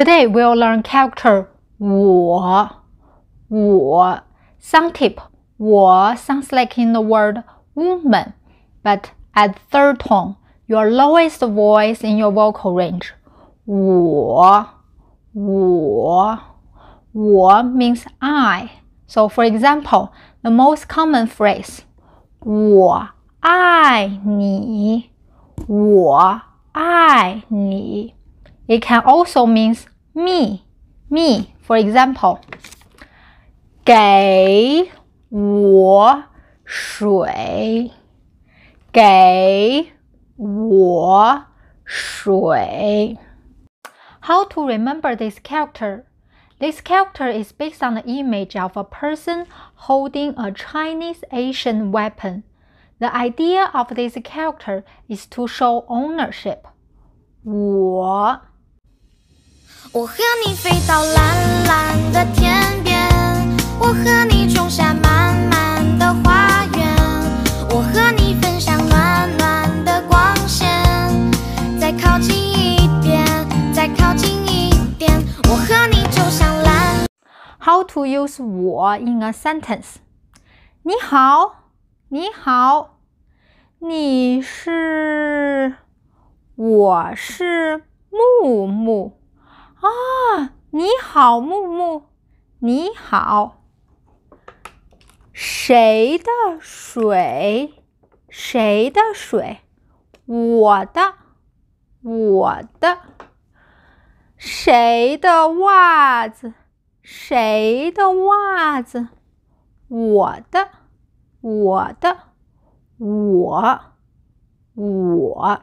Today we'll learn character 我,我. Some tip 我 sounds like in the word woman, but at third tone, your lowest voice in your vocal range. 我，我，我 means I. So for example, the most common phrase It can also means me, me. For example, How to remember this character? This character is based on the image of a person holding a Chinese Asian weapon. The idea of this character is to show ownership. 我我和你飞到蓝蓝的天边我和你种下满满的花园我和你分享暖暖的光线再靠近一点再靠近一点我和你就像蓝 how to use 我 in a sentence 你好你好你是我是木木啊，你好，木木，你好。谁的水？谁的水？我的，我的。谁的袜子？谁的袜子？我的，我的，我，我。